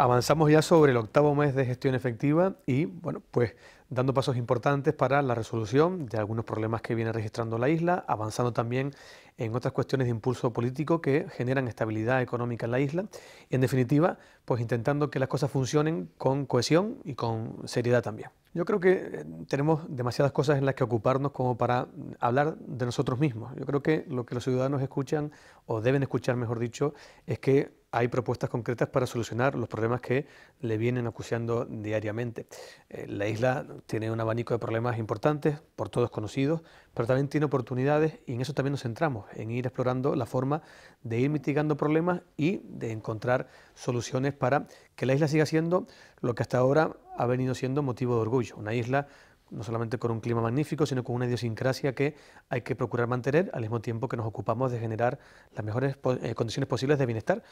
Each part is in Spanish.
Avanzamos ya sobre el octavo mes de gestión efectiva y, bueno, pues dando pasos importantes para la resolución de algunos problemas que viene registrando la isla, avanzando también en otras cuestiones de impulso político que generan estabilidad económica en la isla. y, En definitiva, pues intentando que las cosas funcionen con cohesión y con seriedad también. Yo creo que eh, tenemos demasiadas cosas en las que ocuparnos como para hablar de nosotros mismos. Yo creo que lo que los ciudadanos escuchan, o deben escuchar mejor dicho, es que hay propuestas concretas para solucionar los problemas que le vienen acuciando diariamente. Eh, la isla tiene un abanico de problemas importantes, por todos conocidos, pero también tiene oportunidades y en eso también nos centramos, en ir explorando la forma de ir mitigando problemas y de encontrar soluciones para que la isla siga siendo lo que hasta ahora ha venido siendo motivo de orgullo, una isla no solamente con un clima magnífico, sino con una idiosincrasia que hay que procurar mantener al mismo tiempo que nos ocupamos de generar las mejores eh, condiciones posibles de bienestar.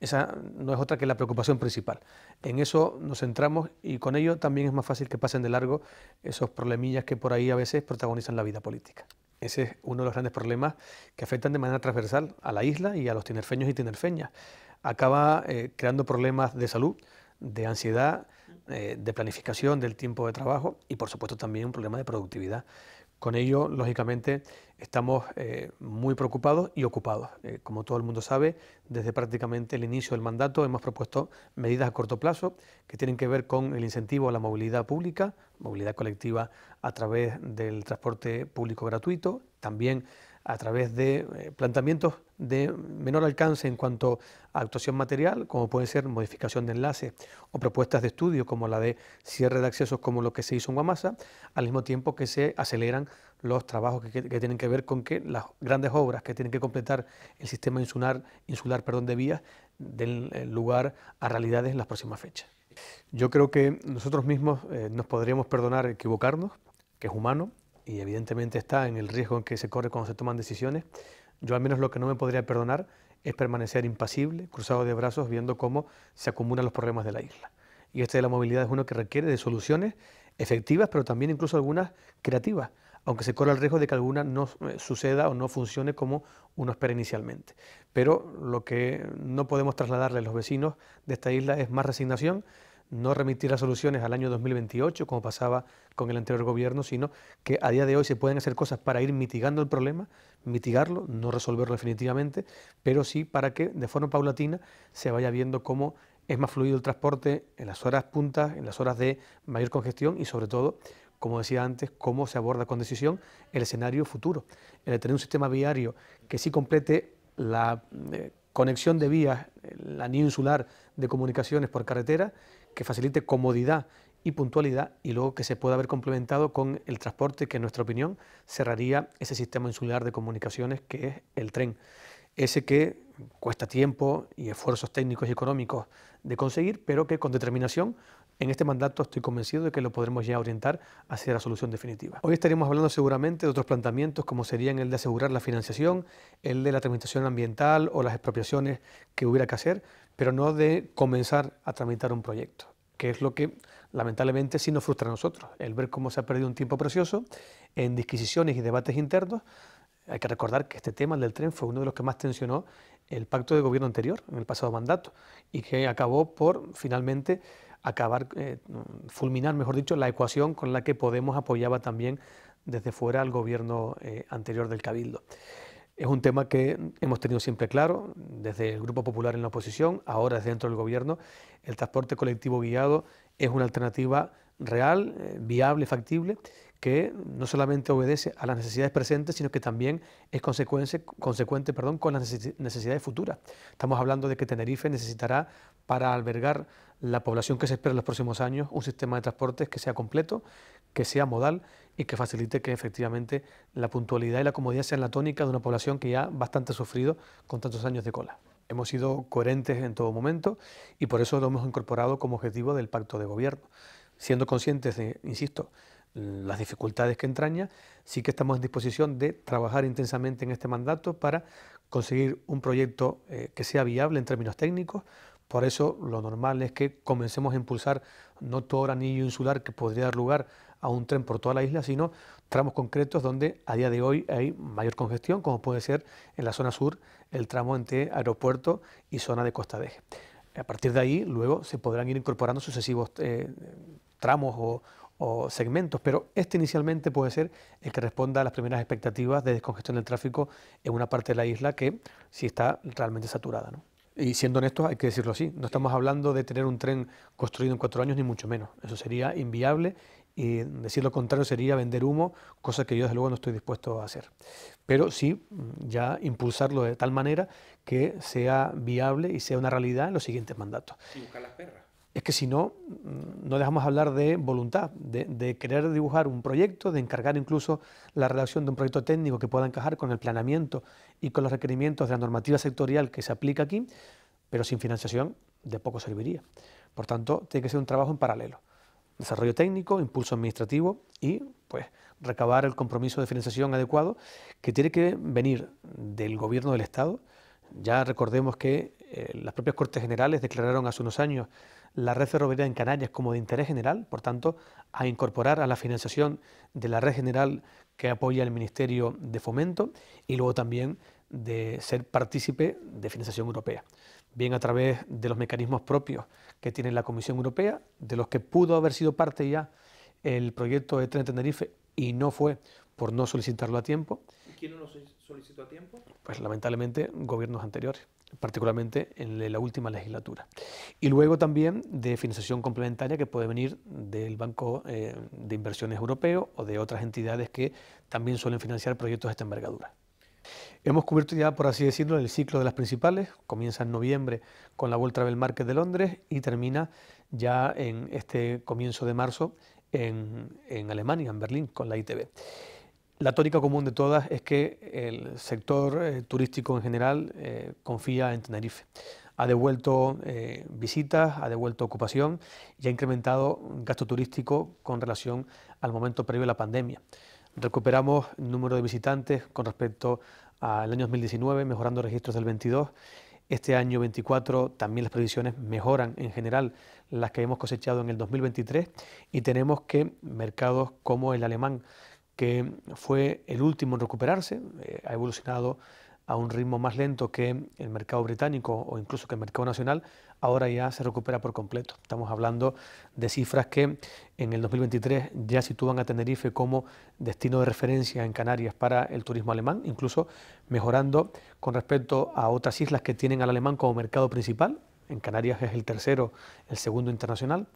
Esa no es otra que la preocupación principal. En eso nos centramos y con ello también es más fácil que pasen de largo esos problemillas que por ahí a veces protagonizan la vida política. Ese es uno de los grandes problemas que afectan de manera transversal a la isla y a los tinerfeños y tinerfeñas. Acaba eh, creando problemas de salud, de ansiedad, eh, de planificación del tiempo de trabajo y por supuesto también un problema de productividad. Con ello, lógicamente, estamos eh, muy preocupados y ocupados. Eh, como todo el mundo sabe, desde prácticamente el inicio del mandato hemos propuesto medidas a corto plazo que tienen que ver con el incentivo a la movilidad pública, movilidad colectiva a través del transporte público gratuito, también a través de eh, planteamientos de menor alcance en cuanto a actuación material, como pueden ser modificación de enlaces o propuestas de estudio como la de cierre de accesos como lo que se hizo en Guamasa, al mismo tiempo que se aceleran los trabajos que, tienen que ver con que las grandes obras que tienen que completar el sistema insular, insular perdón, de vías den eh, lugar a realidades en las próximas fechas. Yo creo que nosotros mismos eh, nos podríamos perdonar equivocarnos, que es humano, y evidentemente está en el riesgo en que se corre cuando se toman decisiones, yo al menos lo que no me podría perdonar es permanecer impasible, cruzado de brazos, viendo cómo se acumulan los problemas de la isla. Y este de la movilidad es uno que requiere de soluciones efectivas, pero también incluso algunas creativas, aunque se corra el riesgo de que alguna no eh, suceda o no funcione como uno espera inicialmente. Pero lo que no podemos trasladarle a los vecinos de esta isla es más resignación, no remitir las soluciones al año 2028, como pasaba con el anterior gobierno, sino que a día de hoy se pueden hacer cosas para ir mitigando el problema, mitigarlo, no resolverlo definitivamente, pero sí para que de forma paulatina se vaya viendo cómo es más fluido el transporte en las horas puntas, en las horas de mayor congestión y sobre todo, como decía antes, cómo se aborda con decisión el escenario futuro. El de tener un sistema viario que sí complete la... Eh, conexión de vías, la ni insular de comunicaciones por carretera, que facilite comodidad y puntualidad y luego que se pueda haber complementado con el transporte que en nuestra opinión cerraría ese sistema insular de comunicaciones que es el tren. Ese que cuesta tiempo y esfuerzos técnicos y económicos de conseguir, pero que con determinación en este mandato estoy convencido de que lo podremos ya orientar hacia la solución definitiva. Hoy estaríamos hablando seguramente de otros planteamientos como serían el de asegurar la financiación, el de la tramitación ambiental o las expropiaciones que hubiera que hacer, pero no de comenzar a tramitar un proyecto, que es lo que lamentablemente sí nos frustra a nosotros, el ver cómo se ha perdido un tiempo precioso en disquisiciones y debates internos. Hay que recordar que este tema, el del tren, fue uno de los que más tensionó el pacto de gobierno anterior, en el pasado mandato, y que acabó por finalmente acabar, eh, fulminar, mejor dicho, la ecuación con la que Podemos apoyaba también desde fuera al gobierno eh, anterior del Cabildo. Es un tema que hemos tenido siempre claro, desde el Grupo Popular en la oposición, ahora desde dentro del gobierno, el transporte colectivo guiado es una alternativa real, eh, viable, factible, que no solamente obedece a las necesidades presentes, sino que también es consecuente, con las necesidades futuras. Estamos hablando de que Tenerife necesitará para albergar la población que se espera en los próximos años, un sistema de transportes que sea completo, que sea modal y que facilite que efectivamente la puntualidad y la comodidad sean la tónica de una población que ya bastante sufrido con tantos años de cola. Hemos sido coherentes en todo momento y por eso lo hemos incorporado como objetivo del pacto de gobierno, siendo conscientes, de, insisto, las dificultades que entraña, sí que estamos en disposición de trabajar intensamente en este mandato para conseguir un proyecto eh, que sea viable en términos técnicos. Por eso lo normal es que comencemos a impulsar no todo el anillo insular que podría dar lugar a un tren por toda la isla, sino tramos concretos donde a día de hoy hay mayor congestión, como puede ser en la zona sur el tramo entre aeropuerto y zona de Costa eje... A partir de ahí, luego se podrán ir incorporando sucesivos eh, tramos o, o segmentos, pero este inicialmente puede ser el que responda a las primeras expectativas de descongestión del tráfico en una parte de la isla que sí está realmente saturada. Y siendo honestos, hay que decirlo así, no estamos hablando de tener un tren construido en cuatro años, ni mucho menos. Eso sería inviable y decir lo contrario sería vender humo, cosa que yo desde luego no estoy dispuesto a hacer. Pero sí, mm, ya impulsarlo de tal manera que sea viable y sea una realidad en los siguientes mandatos. Y buscar las perras es que si no, mm, no dejamos hablar de voluntad, de, querer dibujar un proyecto, de encargar incluso la redacción de un proyecto técnico que pueda encajar con el planeamiento y con los requerimientos de la normativa sectorial que se aplica aquí, pero sin financiación de poco serviría. Por tanto, tiene que ser un trabajo en paralelo. Desarrollo técnico, impulso administrativo y pues recabar el compromiso de financiación adecuado que tiene que venir del gobierno del Estado. Ya recordemos que eh, las propias Cortes Generales declararon hace unos años la red ferroviaria en Canarias como de interés general, por tanto, a incorporar a la financiación de la red general que apoya el Ministerio de Fomento y luego también de ser partícipe de financiación europea, bien a través de los mecanismos propios que tiene la Comisión Europea, de los que pudo haber sido parte ya el proyecto de Tren Tenerife y no fue por no solicitarlo a tiempo. ¿Y quién no lo solicitó a tiempo? Pues lamentablemente gobiernos anteriores particularmente en la última legislatura. Y luego también de financiación complementaria que puede venir del Banco eh, de Inversiones Europeo o de otras entidades que también suelen financiar proyectos de esta envergadura. Hemos cubierto ya, por así decirlo, el ciclo de las principales. Comienza en noviembre con la World Travel Market de Londres y termina ya en este comienzo de marzo en, en Alemania, en Berlín, con la ITB. La tónica común de todas es que el sector eh, turístico en general eh, confía en Tenerife. Ha devuelto eh, visitas, ha devuelto ocupación y ha incrementado gasto turístico con relación al momento previo a la pandemia. Recuperamos el número de visitantes con respecto al año 2019, mejorando registros del 22. Este año 24 también las previsiones mejoran en general las que hemos cosechado en el 2023 y tenemos que mercados como el alemán, que fue el último en recuperarse, eh, ha evolucionado a un ritmo más lento que el mercado británico o incluso que el mercado nacional, ahora ya se recupera por completo. Estamos hablando de cifras que en el 2023 ya sitúan a Tenerife como destino de referencia en Canarias para el turismo alemán, incluso mejorando con respecto a otras islas que tienen al alemán como mercado principal, en Canarias es el tercero, el segundo internacional,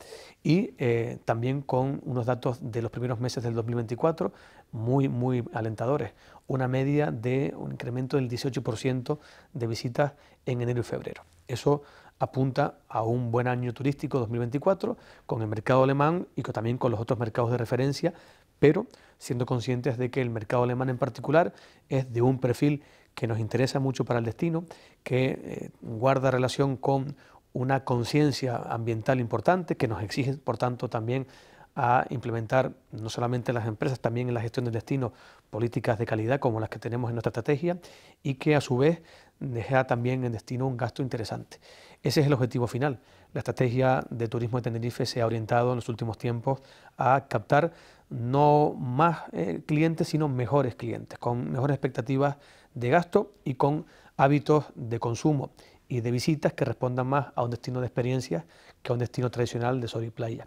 y eh, también con unos datos de los primeros meses del 2024 muy, muy alentadores, una media de un incremento del 18% de visitas en enero y febrero. Eso apunta a un buen año turístico 2024 con el mercado alemán y también con los otros mercados de referencia, pero siendo conscientes de que el mercado alemán en particular es de un perfil que nos interesa mucho para el destino, que eh, guarda relación con una conciencia ambiental importante, que nos exige, por tanto, también a implementar no solamente las empresas, también en la gestión del destino, políticas de calidad como las que tenemos en nuestra estrategia y que a su vez deja también en destino un gasto interesante. Ese es el objetivo final. La estrategia de turismo de Tenerife se ha orientado en los últimos tiempos a captar no más eh, clientes, sino mejores clientes, con mejores expectativas de gasto y con hábitos de consumo y de visitas que respondan más a un destino de experiencias que a un destino tradicional de sol y playa.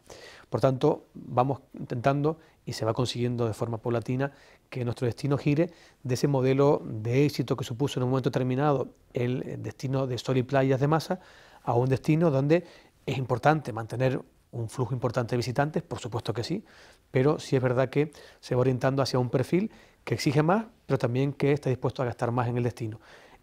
Por tanto, vamos intentando y se va consiguiendo de forma paulatina que nuestro destino gire de ese modelo de éxito que supuso en un momento determinado el destino de sol y playas de masa a un destino donde es importante mantener un flujo importante de visitantes, por supuesto que sí, pero sí es verdad que se va orientando hacia un perfil exige más, pero también que esté dispuesto a gastar más en el destino.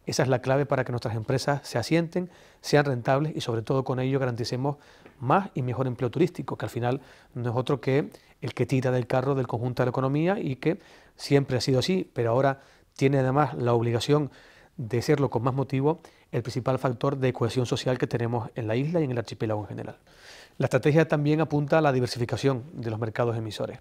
Esa es la clave para que nuestras empresas se asienten, sean rentables y sobre todo con ello garanticemos más y mejor empleo turístico, que al final no es otro que el que tira del carro del conjunto de la economía y que siempre ha sido así, pero ahora tiene además la obligación de serlo con más motivo el principal factor de cohesión social que tenemos en la isla y en el archipiélago en general. La estrategia también apunta a la diversificación de los mercados emisores.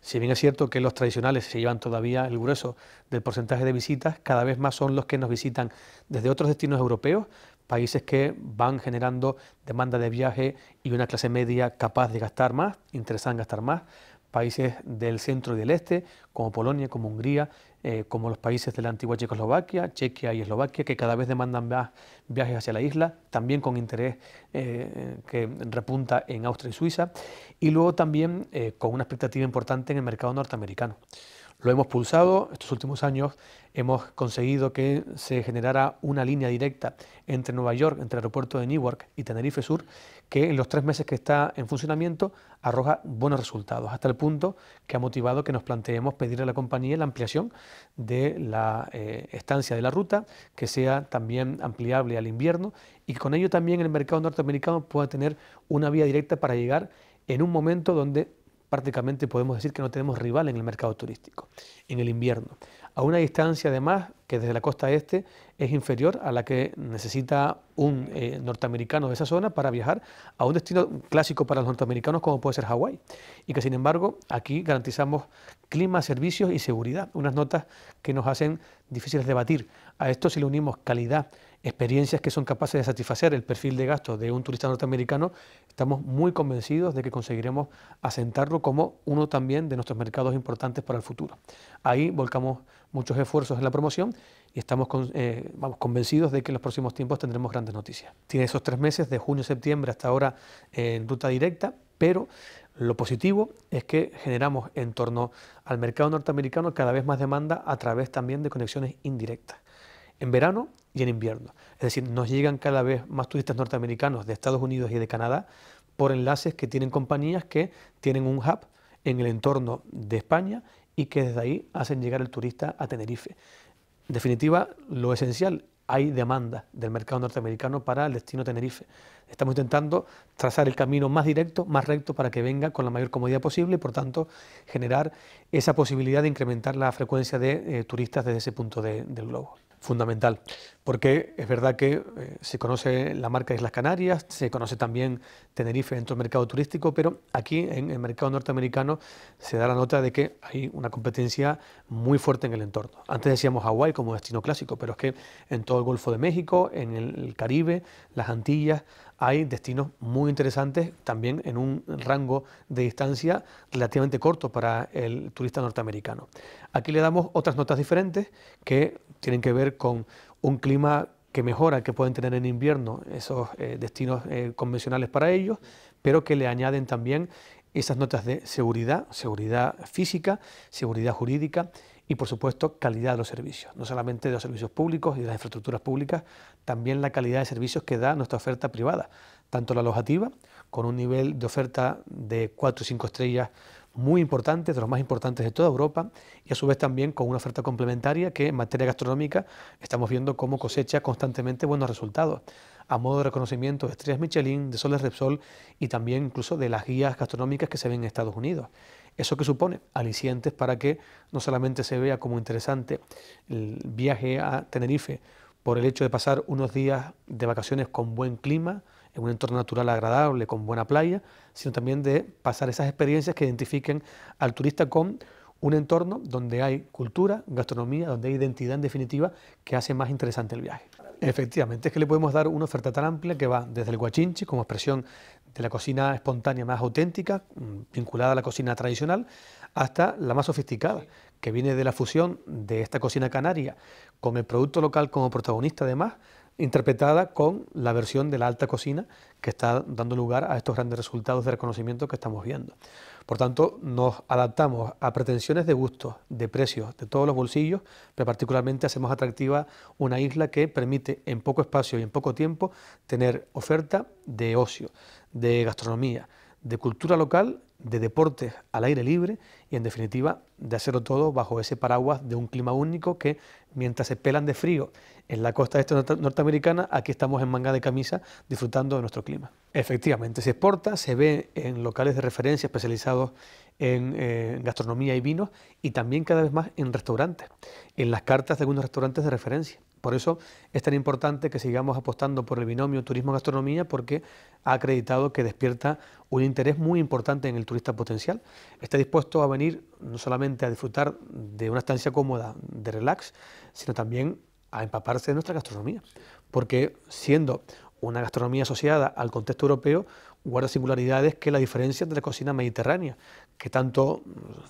Si bien es cierto que los tradicionales se llevan todavía el grueso del porcentaje de visitas, cada vez más son los que nos visitan desde otros destinos europeos, países que van generando demanda de viaje y una clase media capaz de gastar más, interesada en gastar más, países del centro y del este, como Polonia, como Hungría, eh, como los países de la antigua Checoslovaquia, Chequia y Eslovaquia, que cada vez demandan más viajes hacia la isla, también con interés eh, que repunta en Austria y Suiza, y luego también eh, con una expectativa importante en el mercado norteamericano. Lo hemos pulsado, estos últimos años hemos conseguido que se generara una línea directa entre Nueva York, entre el aeropuerto de Newark y Tenerife Sur, que en los tres meses que está en funcionamiento arroja buenos resultados, hasta el punto que ha motivado que nos planteemos pedir a la compañía la ampliación de la eh, estancia de la ruta, que sea también ampliable al invierno y con ello también el mercado norteamericano pueda tener una vía directa para llegar en un momento donde prácticamente podemos decir que no tenemos rival en el mercado turístico, en el invierno a una distancia además que desde la costa este es inferior a la que necesita un eh, norteamericano de esa zona para viajar a un destino clásico para los norteamericanos como puede ser Hawái. Y que sin embargo aquí garantizamos clima, servicios y seguridad, unas notas que nos hacen difíciles de batir. A esto si le unimos calidad, experiencias que son capaces de satisfacer el perfil de gasto de un turista norteamericano, estamos muy convencidos de que conseguiremos asentarlo como uno también de nuestros mercados importantes para el futuro. Ahí volcamos muchos esfuerzos en la promoción y estamos eh, convencidos de que en los próximos tiempos tendremos grandes noticias. Tiene esos tres meses, de junio a septiembre hasta ahora, en ruta directa, pero lo positivo es que generamos en torno al mercado norteamericano cada vez más demanda a través también de conexiones indirectas, en verano y en invierno. Es decir, nos llegan cada vez más turistas norteamericanos de Estados Unidos y de Canadá por enlaces que tienen compañías que tienen un hub en el entorno de España y que desde ahí hacen llegar el turista a Tenerife. En definitiva, lo esencial, hay demanda del mercado norteamericano para el destino Tenerife. Estamos intentando trazar el camino más directo, más recto, para que venga con la mayor comodidad posible y, por tanto, generar esa posibilidad de incrementar la frecuencia de eh, turistas desde ese punto del globo fundamental, porque es verdad que eh, se conoce la marca Islas Canarias, se conoce también Tenerife dentro del mercado turístico, pero aquí en el mercado norteamericano se da la nota de que hay una competencia muy fuerte en el entorno. Antes decíamos Hawái como destino clásico, pero es que en todo el Golfo de México, en el Caribe, las Antillas, hay destinos muy interesantes también en un rango de distancia relativamente corto para el turista norteamericano. Aquí le damos otras notas diferentes que tienen que ver con un clima que mejora, que pueden tener en invierno esos eh, destinos eh, convencionales para ellos, pero que le añaden también esas notas de seguridad, seguridad física, seguridad jurídica y por supuesto calidad de los servicios, no solamente de los servicios públicos y de las infraestructuras públicas, también la calidad de servicios que da nuestra oferta privada, tanto la alojativa, con un nivel de oferta de 4 o 5 estrellas muy importante... de los más importantes de toda Europa, y a su vez también con una oferta complementaria que en materia gastronómica estamos viendo cómo cosecha constantemente buenos resultados, a modo de reconocimiento de estrellas Michelin, de soles Repsol y también incluso de las guías gastronómicas que se ven en Estados Unidos. Eso que supone alicientes para que no solamente se vea como interesante el viaje a Tenerife por el hecho de pasar unos días de vacaciones con buen clima, en un entorno natural agradable, con buena playa, sino también de pasar esas experiencias que identifiquen al turista con un entorno donde hay cultura, gastronomía, donde hay identidad en definitiva, que hace más interesante el viaje. Efectivamente, es que le podemos dar una oferta tan amplia que va desde el guachinchi como expresión de la cocina espontánea más auténtica, mm, vinculada a la cocina tradicional, hasta la más sofisticada, que viene de la fusión de esta cocina canaria con el producto local como protagonista además, interpretada con la versión de la alta cocina que está dando lugar a estos grandes resultados de reconocimiento que estamos viendo. Por tanto, nos adaptamos a pretensiones de gusto... de precios, de todos los bolsillos, pero particularmente hacemos atractiva una isla que permite en poco espacio y en poco tiempo tener oferta de ocio, de gastronomía, de cultura local, de deportes al aire libre y en definitiva de hacerlo todo bajo ese paraguas de un clima único que mientras se pelan de frío en la costa este norteamericana, aquí estamos en manga de camisa disfrutando de nuestro clima. Efectivamente, se exporta, se ve en locales de referencia especializados en eh, gastronomía y vinos y también cada vez más en restaurantes, en las cartas de algunos restaurantes de referencia. Por eso es tan importante que sigamos apostando por el binomio turismo-gastronomía porque ha acreditado que despierta un interés muy importante en el turista potencial. Está dispuesto a venir no solamente a disfrutar de una estancia cómoda, de relax, sino también a empaparse de nuestra gastronomía. Porque siendo una gastronomía asociada al contexto europeo, guarda singularidades que la diferencia de la cocina mediterránea, que tanto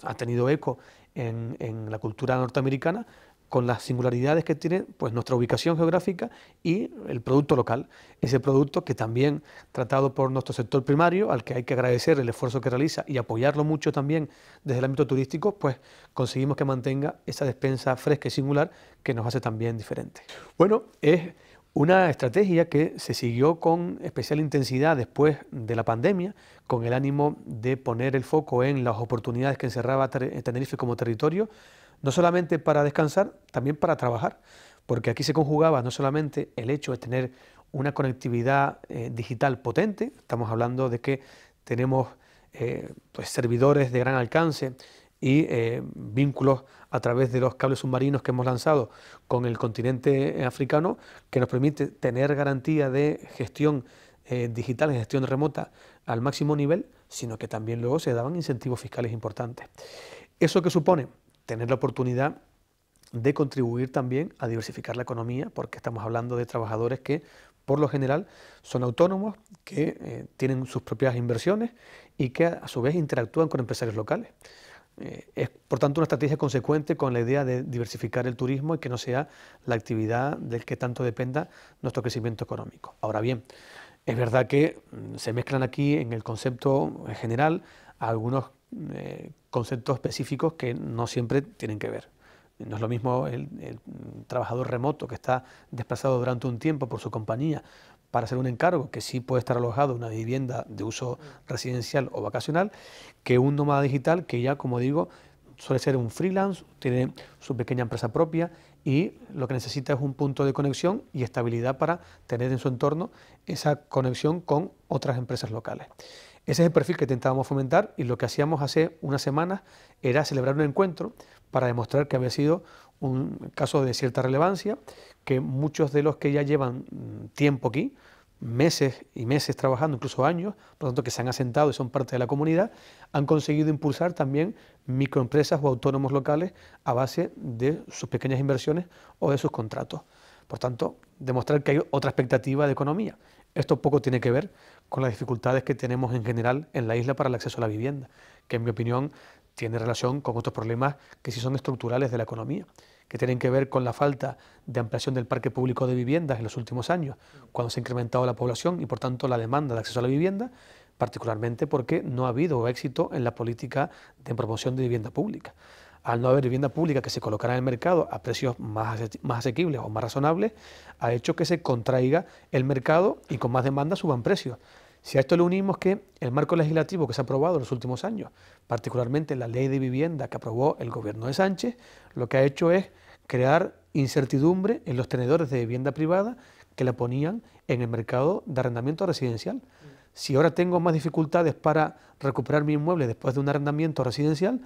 ha tenido eco en, en la cultura norteamericana, con las singularidades que tiene pues, nuestra ubicación geográfica y el producto local. Ese producto que también, tratado por nuestro sector primario, al que hay que agradecer el esfuerzo que realiza y apoyarlo mucho también desde el ámbito turístico, pues conseguimos que mantenga esa despensa fresca y singular que nos hace también diferente Bueno, es una estrategia que se siguió con especial intensidad después de la pandemia, con el ánimo de poner el foco en las oportunidades que encerraba Tenerife como territorio, no solamente para descansar, también para trabajar, porque aquí se conjugaba no solamente el hecho de tener una conectividad eh, digital potente, estamos hablando de que tenemos eh, pues, servidores de gran alcance y eh, vínculos a través de los cables submarinos que hemos lanzado con el continente africano, que nos permite tener garantía de gestión digital, gestión remota al máximo nivel, sino que también luego se daban incentivos fiscales importantes. ¿Eso qué supone? tener la oportunidad de contribuir también a diversificar la economía, porque estamos hablando de trabajadores que por lo general son autónomos, que eh, tienen sus propias inversiones y que a su vez interactúan con empresarios locales. Eh, es por tanto una estrategia consecuente con la idea de diversificar el turismo y que no sea la actividad del que tanto dependa nuestro crecimiento económico. Ahora bien, es verdad que mm, se mezclan aquí en el concepto general algunos eh, conceptos específicos que no siempre tienen que ver. No es lo mismo el, el, trabajador remoto que está desplazado durante un tiempo por su compañía para hacer un encargo, que sí puede estar alojado en una vivienda de uso mm. residencial o vacacional, que un nómada digital que ya, como digo, suele ser un freelance, tiene su pequeña empresa propia y lo que necesita es un punto de conexión y estabilidad para tener en su entorno esa conexión con otras empresas locales. Ese es el perfil que intentábamos fomentar y lo que hacíamos hace unas semanas era celebrar un encuentro para demostrar que había sido un caso de cierta relevancia, que muchos de los que ya llevan mm, tiempo aquí, meses y meses trabajando, incluso años, por lo tanto que se han asentado y son parte de la comunidad, han conseguido impulsar también microempresas o autónomos locales a base de sus pequeñas inversiones o de sus contratos. Por tanto, demostrar que hay otra expectativa de economía. Esto poco tiene que ver con las dificultades que tenemos en general en la isla para el acceso a la vivienda, que en mi opinión tiene relación con otros problemas que sí son estructurales de la economía, que tienen que ver con la falta de ampliación del parque público de viviendas en los últimos años, cuando se ha incrementado la población y por tanto la demanda de acceso a la vivienda, particularmente porque no ha habido éxito en la política de promoción de vivienda pública al no haber vivienda pública que se colocara en el mercado a precios más, más asequibles o más razonables, ha hecho que se contraiga el mercado y con más demanda suban precios. Si a esto le unimos que el marco legislativo que se ha aprobado en los últimos años, particularmente la ley de vivienda que aprobó el gobierno de Sánchez, lo que ha hecho es crear incertidumbre en los tenedores de vivienda privada que la ponían en el mercado de arrendamiento residencial. Mm. Si ahora tengo más dificultades para recuperar mi inmueble después de un arrendamiento residencial,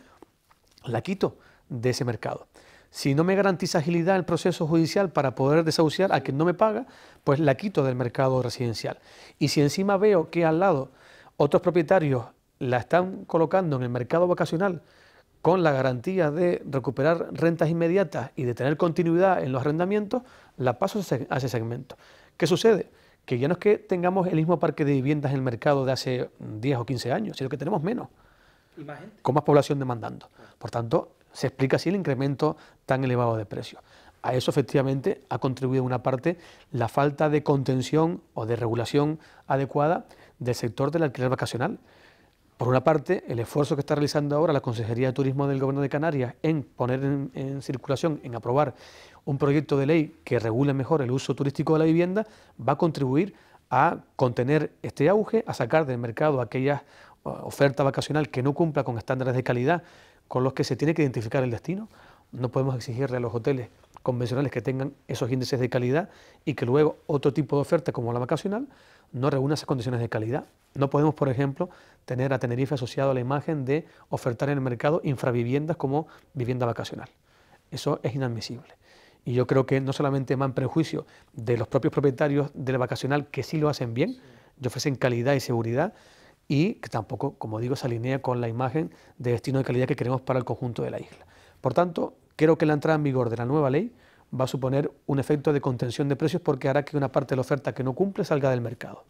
la quito de ese mercado. Si no me garantiza agilidad el proceso judicial para poder desahuciar a quien no me paga, pues la quito del mercado residencial. Y si encima veo que al lado otros propietarios la están colocando en el mercado vacacional con la garantía de recuperar rentas inmediatas y de tener continuidad en los arrendamientos, la paso a ese segmento. ¿Qué sucede? Que ya no es que tengamos el mismo parque de viviendas en el mercado de hace 10 o 15 años, sino que tenemos menos. Con más población demandando. Por tanto, se explica así el incremento tan elevado de precios. A eso efectivamente ha contribuido una parte la falta de contención o de regulación adecuada del sector del alquiler vacacional. Por una parte, el esfuerzo que está realizando ahora la Consejería de Turismo del Gobierno de Canarias en poner en, circulación, en aprobar un proyecto de ley que regule mejor el uso turístico de la vivienda, va a contribuir a contener este auge, a sacar del mercado aquella uh, oferta vacacional que no cumpla con estándares de calidad con los que se tiene que identificar el destino. No podemos exigirle a los hoteles convencionales que tengan esos índices de calidad y que luego otro tipo de oferta como la vacacional no reúna esas condiciones de calidad. No podemos, por ejemplo, tener a Tenerife asociado a la imagen de ofertar en el mercado infraviviendas como vivienda vacacional. Eso es inadmisible. Y yo creo que no solamente va en prejuicio de los propios propietarios de la vacacional, que sí lo hacen bien, y ofrecen calidad y seguridad, y que tampoco, como digo, se alinea con la imagen de destino de calidad que queremos para el conjunto de la isla. Por tanto, creo que la entrada en vigor de la nueva ley va a suponer un efecto de contención de precios porque hará que una parte de la oferta que no cumple salga del mercado.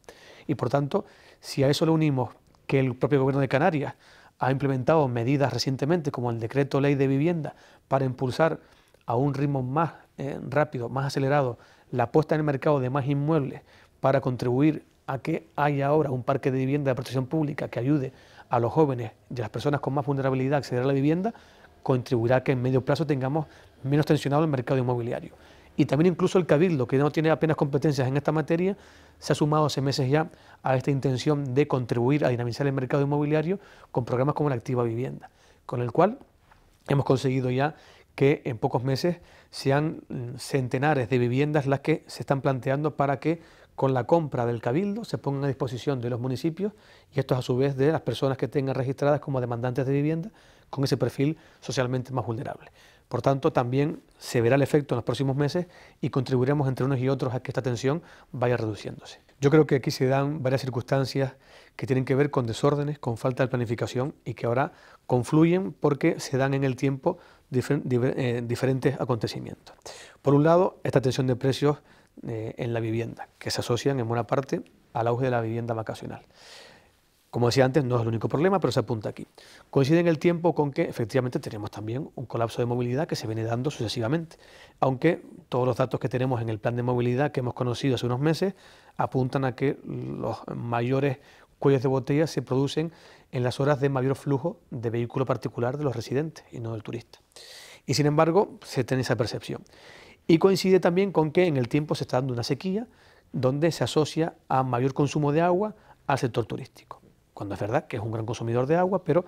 Y por tanto, si a eso le unimos que el propio gobierno de Canarias ha implementado medidas recientemente como el decreto ley de vivienda para impulsar a un ritmo más eh, rápido, más acelerado, la puesta en el mercado de más inmuebles para contribuir a que haya ahora un parque de vivienda de protección pública que ayude a los jóvenes y a las personas con más vulnerabilidad a acceder a la vivienda, contribuirá a que en medio plazo tengamos menos tensionado el mercado inmobiliario. Y también incluso el Cabildo, que no tiene apenas competencias en esta materia, se ha sumado hace meses ya a esta intención de contribuir a dinamizar el mercado inmobiliario con programas como la Activa Vivienda, con el cual hemos conseguido ya que en pocos meses sean mm, centenares de viviendas las que se están planteando para que con la compra del cabildo se pongan a disposición de los municipios y estos a su vez de las personas que tengan registradas como demandantes de vivienda con ese perfil socialmente más vulnerable. Por tanto, también se verá el efecto en los próximos meses y contribuiremos entre unos y otros a que esta tensión vaya reduciéndose. Yo creo que aquí se dan varias circunstancias que tienen que ver con desórdenes, con falta de planificación y que ahora confluyen porque se dan en el tiempo eh, diferentes acontecimientos. Por un lado, esta tensión de precios eh, en la vivienda, que se asocian en buena parte al auge de la vivienda vacacional. Como decía antes, no es el único problema, pero se apunta aquí. Coincide en el tiempo con que efectivamente tenemos también un colapso de movilidad que se viene dando sucesivamente, aunque todos los datos que tenemos en el plan de movilidad que hemos conocido hace unos meses apuntan a que los mayores cuellos de botella se producen en las horas de mayor flujo de vehículo particular de los residentes y no del turista. Y sin embargo, se tiene esa percepción. Y coincide también con que en el tiempo se está dando una sequía donde se asocia a mayor consumo de agua al sector turístico, cuando es verdad que es un gran consumidor de agua, pero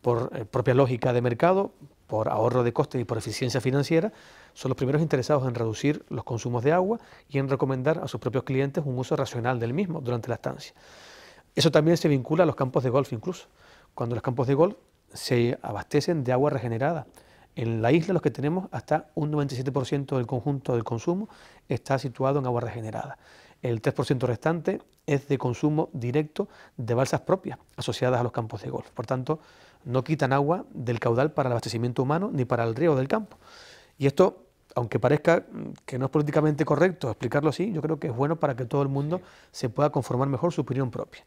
por eh, propia lógica de mercado, por ahorro de costes y por eficiencia financiera, son los primeros interesados en reducir los consumos de agua y en recomendar a sus propios clientes un uso racional del mismo durante la estancia. Eso también se vincula a los campos de golf incluso, cuando los campos de golf se abastecen de agua regenerada en la isla los que tenemos hasta un 97% del conjunto del consumo está situado en agua regenerada. El 3% restante es de consumo directo de balsas propias asociadas a los campos de golf. Por tanto, no quitan agua del caudal para el abastecimiento humano ni para el riego del campo. Y esto, aunque parezca mm, que no es políticamente correcto explicarlo así, yo creo que es bueno para que todo el mundo se pueda conformar mejor su opinión propia.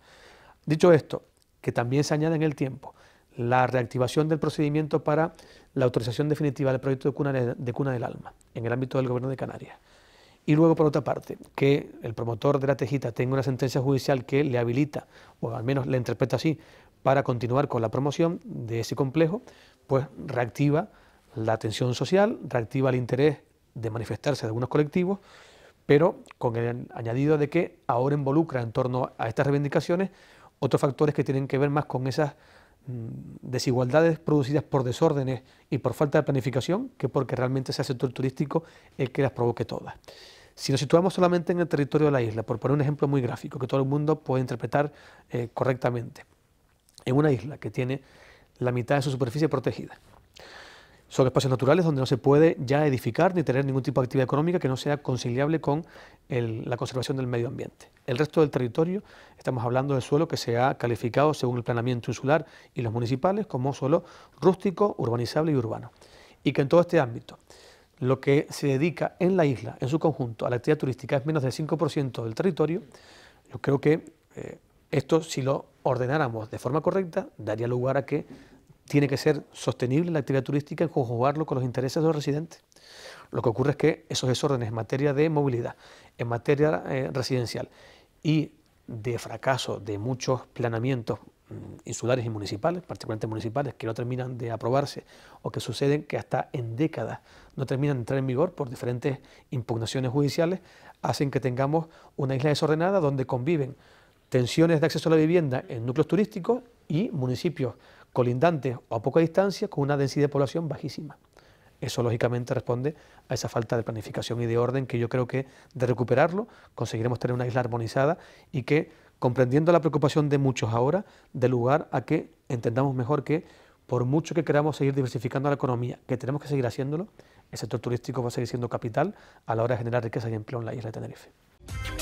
Dicho esto, que también se añade en el tiempo la reactivación del procedimiento para la autorización definitiva del proyecto de cuna, del alma en el ámbito del gobierno de Canarias. Y luego, por otra parte, que el promotor de la Tejita tenga una sentencia judicial que le habilita, o al menos le interpreta así, para continuar con la promoción de ese complejo, pues reactiva la atención social, reactiva el interés de manifestarse de algunos colectivos, pero con el añadido de que ahora involucra en torno a estas reivindicaciones otros factores que tienen que ver más con esas Mm, desigualdades producidas por desórdenes y por falta de planificación que porque realmente sea el sector turístico el eh, que las provoque todas. Si nos situamos solamente en el territorio de la isla, por poner un ejemplo muy gráfico que todo el mundo puede interpretar eh, correctamente, en una isla que tiene la mitad de su superficie protegida, son espacios naturales donde no se puede ya edificar ni tener ningún tipo de actividad económica que no sea conciliable con la conservación del medio ambiente. El resto del territorio, estamos hablando de suelo que se ha calificado según el planeamiento insular y los municipales como suelo rústico, urbanizable y urbano. Y que en todo este ámbito, lo que se dedica en la isla, en su conjunto, a la actividad turística es menos del 5% del territorio, yo creo que eh, esto, si lo ordenáramos de forma correcta, daría lugar a que tiene que ser sostenible la actividad turística y conjugarlo con los intereses de los residentes. Lo que ocurre es que esos desórdenes en materia de movilidad, en materia eh, residencial y de fracaso de muchos planeamientos mm, insulares y municipales, particularmente municipales, que no terminan de aprobarse o que suceden que hasta en décadas no terminan de entrar en vigor por diferentes impugnaciones judiciales, hacen que tengamos una isla desordenada donde conviven tensiones de acceso a la vivienda en núcleos turísticos y municipios colindantes o a poca distancia con una densidad de población bajísima. Eso lógicamente responde a esa falta de planificación y de orden que yo creo que de recuperarlo conseguiremos tener una isla armonizada y que, comprendiendo la preocupación de muchos ahora, ...de lugar a que entendamos mejor que por mucho que queramos seguir diversificando la economía, que tenemos que seguir haciéndolo, el sector turístico va a seguir siendo capital a la hora de generar riqueza y empleo en la isla de Tenerife.